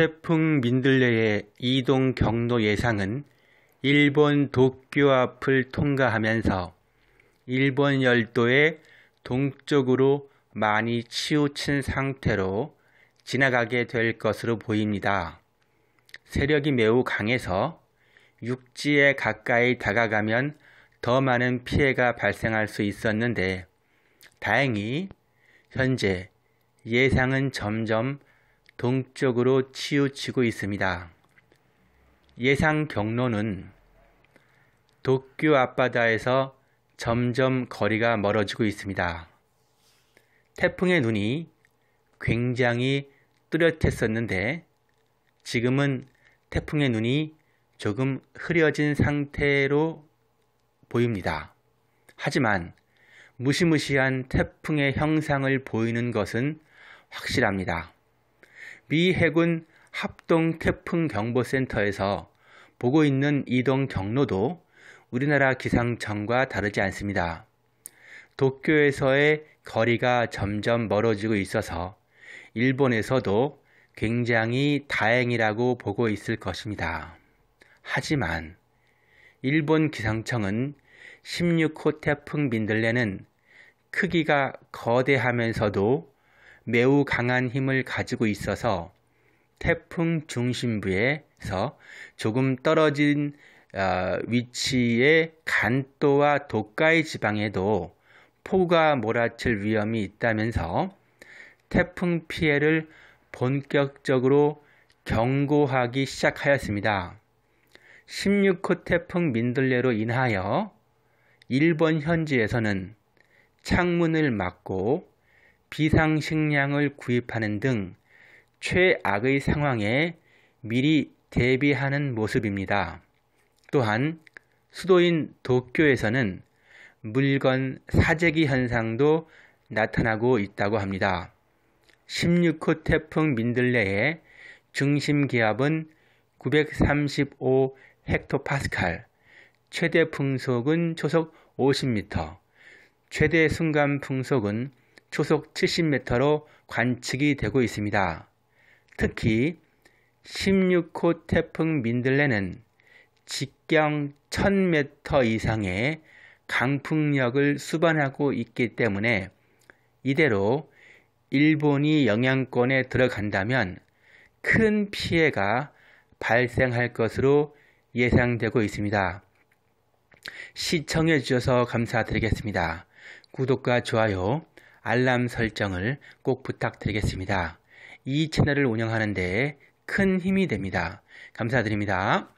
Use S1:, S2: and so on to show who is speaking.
S1: 태풍 민들레의 이동 경로 예상은 일본 도쿄 앞을 통과하면서 일본 열도의 동쪽으로 많이 치우친 상태로 지나가게 될 것으로 보입니다. 세력이 매우 강해서 육지에 가까이 다가가면 더 많은 피해가 발생할 수 있었는데 다행히 현재 예상은 점점 동쪽으로 치우치고 있습니다. 예상 경로는 도쿄 앞바다에서 점점 거리가 멀어지고 있습니다. 태풍의 눈이 굉장히 뚜렷했었는데 지금은 태풍의 눈이 조금 흐려진 상태로 보입니다. 하지만 무시무시한 태풍의 형상을 보이는 것은 확실합니다. 미 해군 합동 태풍 경보센터에서 보고 있는 이동 경로도 우리나라 기상청과 다르지 않습니다. 도쿄에서의 거리가 점점 멀어지고 있어서 일본에서도 굉장히 다행이라고 보고 있을 것입니다. 하지만 일본 기상청은 16호 태풍 민들레는 크기가 거대하면서도 매우 강한 힘을 가지고 있어서 태풍 중심부에서 조금 떨어진 어, 위치의 간도와 도가이 지방에도 폭우가 몰아칠 위험이 있다면서 태풍 피해를 본격적으로 경고하기 시작하였습니다. 16호 태풍 민들레로 인하여 일본 현지에서는 창문을 막고 비상식량을 구입하는 등 최악의 상황에 미리 대비하는 모습입니다. 또한 수도인 도쿄에서는 물건 사재기 현상도 나타나고 있다고 합니다. 16호 태풍 민들레의 중심 기압은 935 헥토파스칼, 최대 풍속은 초속 50m, 최대 순간 풍속은 초속 70m로 관측이 되고 있습니다. 특히 16호 태풍 민들레는 직경 1000m 이상의 강풍력을 수반하고 있기 때문에 이대로 일본이 영향권에 들어간다면 큰 피해가 발생할 것으로 예상되고 있습니다. 시청해 주셔서 감사드리겠습니다. 구독과 좋아요, 알람 설정을 꼭 부탁드리겠습니다. 이 채널을 운영하는 데 큰 힘이 됩니다. 감사드립니다.